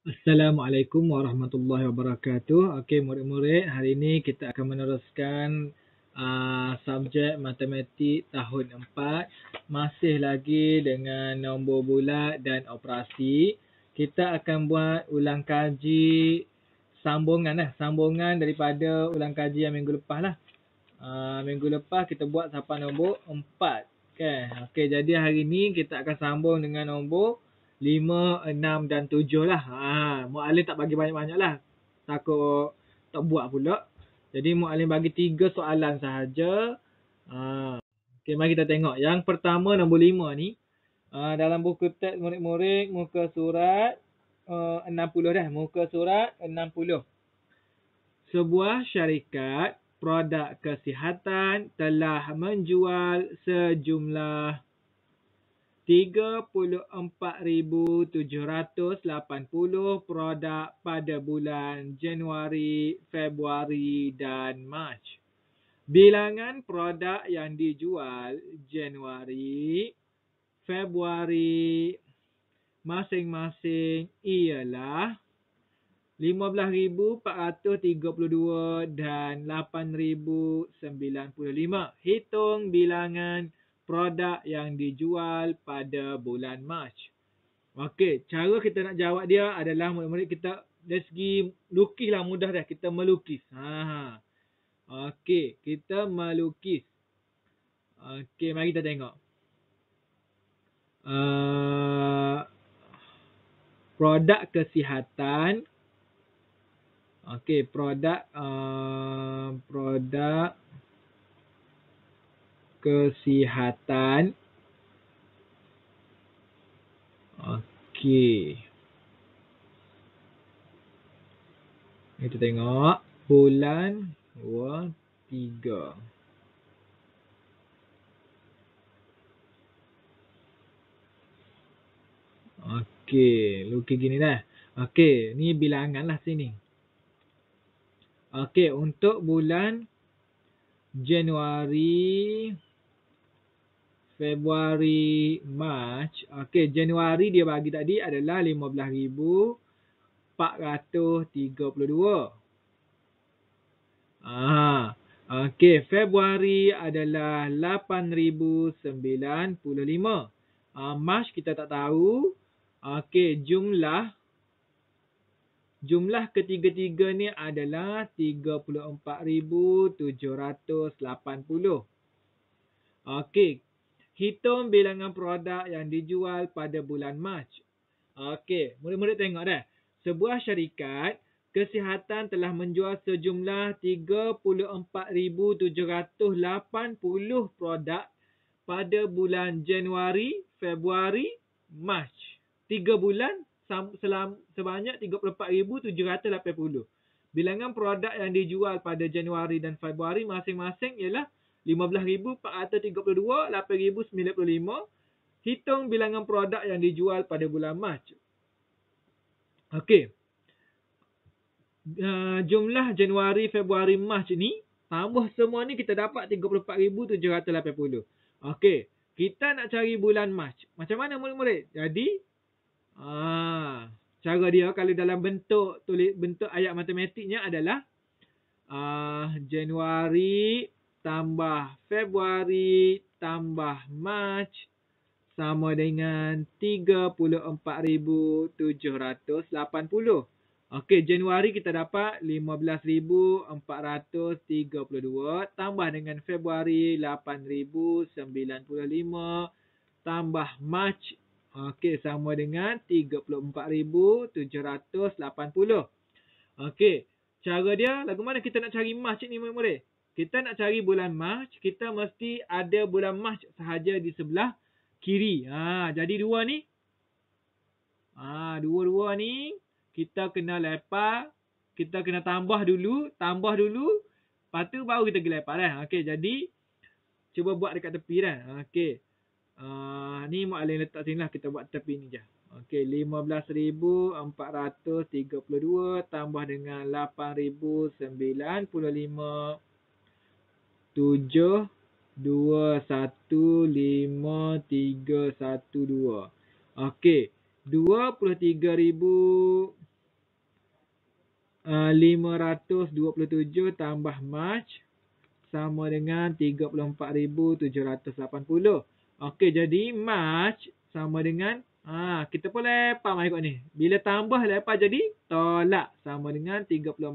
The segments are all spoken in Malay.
Assalamualaikum warahmatullahi wabarakatuh. Okey murid-murid, hari ini kita akan meneruskan uh, subjek matematik tahun 4 masih lagi dengan nombor bulat dan operasi. Kita akan buat ulang kaji sambungan lah. sambungan daripada ulang kaji yang minggu lepas lah. Uh, minggu lepas kita buat sampai nombor 4. Okey, kan? okey jadi hari ini kita akan sambung dengan nombor 4 lima, enam dan tujuh lah. Ha, Mu'alim tak bagi banyak-banyak lah. Takut tak buat pula. Jadi Mu'alim bagi tiga soalan sahaja. Ha. Okay, mari kita tengok. Yang pertama nombor lima ni. Ha, dalam buku teks murid-murid muka surat ha, enam uh, puluh dah. Muka surat enam puluh. Sebuah syarikat produk kesihatan telah menjual sejumlah 34,780 produk pada bulan Januari, Februari dan Mac. Bilangan produk yang dijual Januari, Februari masing-masing ialah 15432 dan 8095 hitung bilangan 15432 produk yang dijual pada bulan March. Okey, cara kita nak jawab dia adalah murid-murid kita dari segi lukis lah mudah dah. Kita melukis. Ha, ha. Okey, kita melukis. Okey, mari kita tengok. Uh, produk kesihatan. Okey, produk uh, produk kesihatan. Okey. Kita tengok bulan dua tiga. Okey, lukis gini dah. Okey, ni bilangan lah sini. Okey, untuk bulan Januari Februari, March. Okey, Januari dia bagi tadi adalah 15,432. Ah, okey, Februari adalah 8,095. Ah, March kita tak tahu. Okey, jumlah jumlah ketiga-tiga ni adalah 34,780. Okey, hitung bilangan produk yang dijual pada bulan Mac. Okey, murid-murid tengok dah. Sebuah syarikat kesihatan telah menjual sejumlah 34,780 produk pada bulan Januari, Februari, Mac. Tiga bulan selam, sebanyak 34,780. Bilangan produk yang dijual pada Januari dan Februari masing-masing ialah 15,432, 8,095. Hitung bilangan produk yang dijual pada bulan Mac. Okey. Uh, jumlah Januari, Februari, Mac ni. Tambah semua ni kita dapat 34,780. Okey. Kita nak cari bulan Mac. Macam mana murid-murid? Jadi. Uh, cara dia kalau dalam bentuk tulis bentuk ayat matematiknya adalah. Uh, Januari tambah Februari tambah March sama dengan 34,780. Okey, Januari kita dapat 15,432 tambah dengan Februari 8,095 tambah March okey sama dengan 34,780. Okey, cara dia, lagu mana kita nak cari March ni murid-murid? Kita nak cari bulan Mac, kita mesti ada bulan Mac sahaja di sebelah kiri. Ha, jadi dua ni. Ha, dua-dua ni kita kena lepak. Kita kena tambah dulu. Tambah dulu. Lepas tu baru kita pergi lepak kan. Okey, jadi cuba buat dekat tepi kan. Okey. Uh, ni Mak Alin letak sini lah. Kita buat tepi ni je. Okey, 15,432 tambah dengan 8,095 tujuh, dua, satu, lima, tiga, satu, dua. Okey. Dua puluh tiga ribu eh, lima ratus dua puluh tujuh tambah March sama dengan tiga puluh empat ribu tujuh ratus lapan puluh. Okey. Jadi March sama dengan ah kita pun lepas maikot ni. Bila tambah lepas jadi tolak sama dengan 34,000.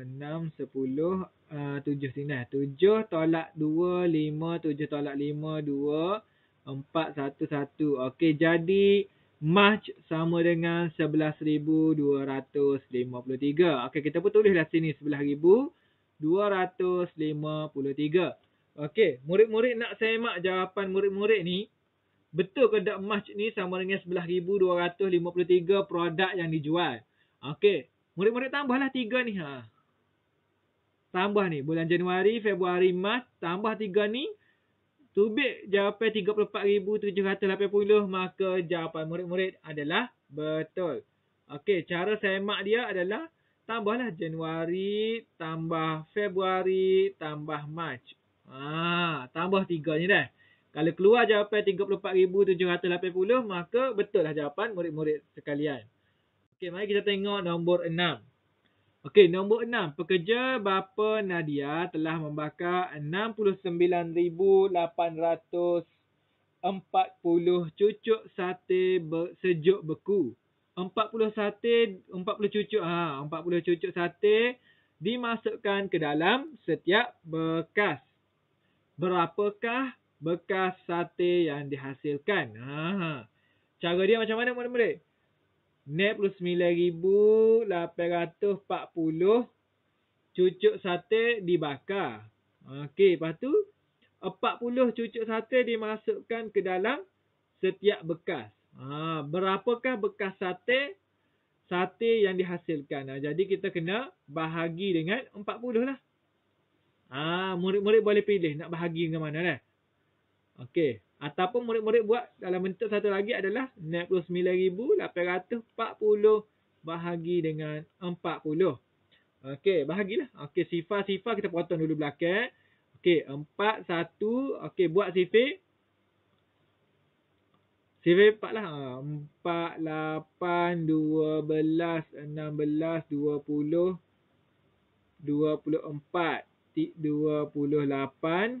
Enam sepuluh eh, tujuh sini. sini. tujuh tolak dua lima tujuh tolak lima dua empat satu satu. Okey, jadi March sama dengan sebelas ribu dua ratus lima puluh tiga. Okey, kita pun tulislah sini ribu dua ratus lima puluh tiga. Okey, murid-murid nak saya mak jawapan murid-murid ni. Betul ke tak March ni sama dengan ribu dua ratus lima puluh tiga produk yang dijual? Okey, murid-murid tambahlah tiga ni. Haa tambah ni bulan Januari, Februari, Mac tambah tiga ni tubik jawapan 34,780 maka jawapan murid-murid adalah betul. Okey, cara saya mak dia adalah tambahlah Januari tambah Februari tambah Mac. ah, ha, tambah tiga ni dah. Kalau keluar jawapan 34,780 maka betul lah jawapan murid-murid sekalian. Okey, mari kita tengok nombor enam. Okey, nombor enam. Pekerja bapa Nadia telah membakar 69,840 cucuk sate ber, sejuk beku. 40 sate, 40 cucuk, ha, 40 cucuk sate dimasukkan ke dalam setiap bekas. Berapakah bekas sate yang dihasilkan? Ha, ha. Cara dia macam mana murid-murid? 69,840 cucuk sate dibakar. Okey, lepas tu 40 cucuk sate dimasukkan ke dalam setiap bekas. Ha, berapakah bekas sate? Sate yang dihasilkan. Ha, jadi kita kena bahagi dengan 40 lah. Ha, murid-murid boleh pilih nak bahagi dengan mana lah. Okey. Ataupun murid-murid buat dalam bentuk satu lagi adalah 69,840 bahagi dengan 40. Okey, bahagilah. Okey, sifar-sifar kita potong dulu belakang. Okey, 4, 1. Okey, buat sifir. Sifir 4 lah. 4, 8, 12, 16, 20, 24, 28.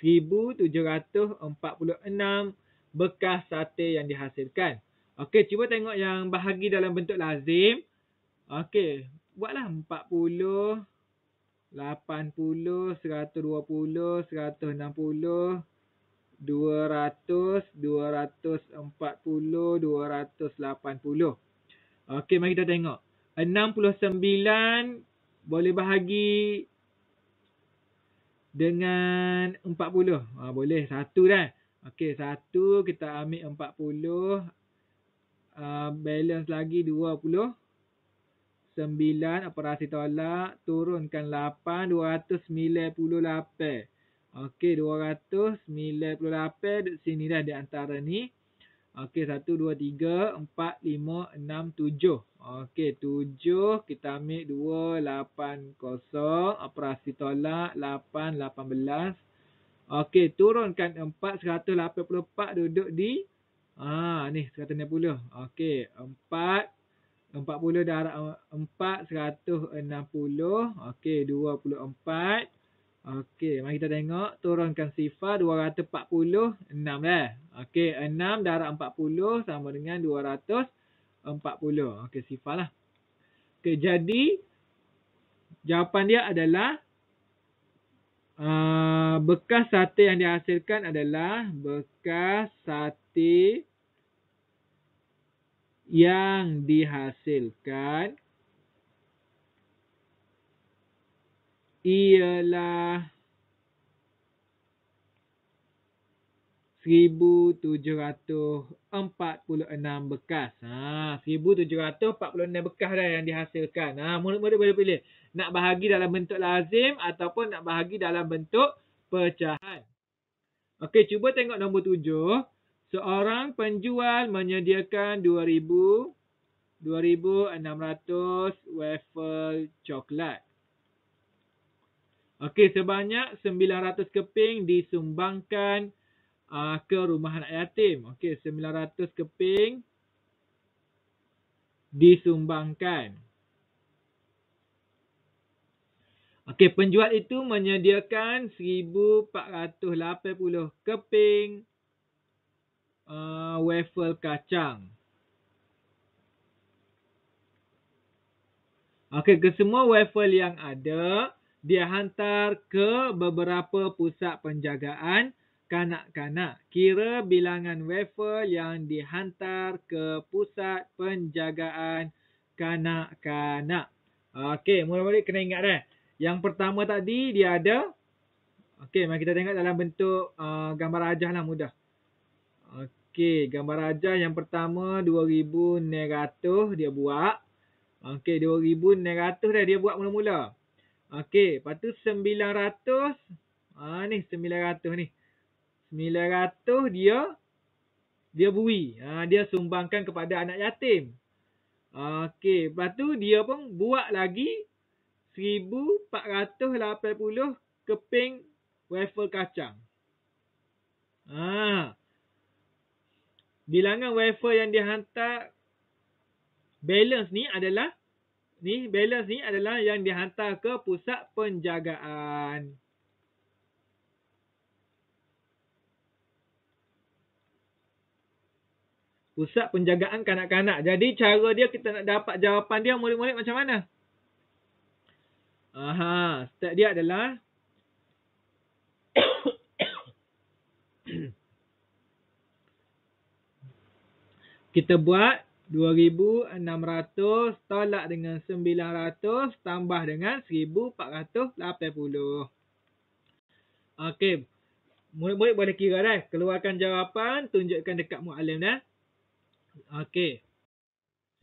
1,746 bekas sate yang dihasilkan. Okey, cuba tengok yang bahagi dalam bentuk lazim. Okey, buatlah 40, 80, 120, 160, 200, 240, 280. Okey, mari kita tengok. 69 boleh bahagi dengan 40. Ha, boleh satu dah, Okey satu kita ambil 40. Uh, ha, balance lagi 20. 9 operasi tolak. Turunkan 8. 298. Okey 298. Di sini dah di antara ni. Okey, satu, dua, tiga, empat, lima, enam, tujuh. Okey, tujuh kita ambil dua, lapan, kosong. Operasi tolak, lapan, lapan belas. Okey, turunkan empat, seratus, lapan puluh empat duduk di. ah ni, seratus, enam puluh. Okey, empat, empat puluh darah empat, seratus, enam puluh. Okey, dua puluh empat. Okey, mari kita tengok. Turunkan sifar 246 lah. Eh. Okey, 6 darab 40 sama dengan 240. Okey, sifar lah. Okey, jadi jawapan dia adalah uh, bekas sate yang dihasilkan adalah bekas sate yang dihasilkan ialah 1746 bekas. Ha 1746 bekas dah yang dihasilkan. Ha mula-mula boleh pilih nak bahagi dalam bentuk lazim ataupun nak bahagi dalam bentuk pecahan. Okey, cuba tengok nombor tujuh. Seorang penjual menyediakan 2000 2600 wafer coklat. Okey, sebanyak 900 keping disumbangkan uh, ke rumah anak yatim. Okey, 900 keping disumbangkan. Okey, penjual itu menyediakan 1480 keping uh, waffle kacang. Okey, kesemua waffle yang ada dia hantar ke beberapa pusat penjagaan kanak-kanak. Kira bilangan wafer yang dihantar ke pusat penjagaan kanak-kanak. Okey, mula-mula kena ingat eh. Yang pertama tadi dia ada. Okey, mari kita tengok dalam bentuk uh, gambar rajah lah mudah. Okey, gambar rajah yang pertama 2,900 dia buat. Okey, 2,900 dah dia buat mula-mula. Okey, lepas tu 900 ah ha, ni 900 ni. 900 dia dia bui. Ha, dia sumbangkan kepada anak yatim. Okey, lepas tu dia pun buat lagi 1480 keping waffle kacang. Ah. Bilangan waffle yang dia hantar balance ni adalah ni balance ni adalah yang dihantar ke pusat penjagaan. Pusat penjagaan kanak-kanak. Jadi cara dia kita nak dapat jawapan dia murid-murid macam mana? Aha, step dia adalah kita buat 2,600 tolak dengan 900 tambah dengan 1,480. Okey. Murid-murid boleh kira dah. Keluarkan jawapan. Tunjukkan dekat mu'alim dah. Okey.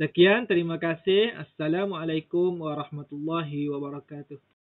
Sekian. Terima kasih. Assalamualaikum warahmatullahi wabarakatuh.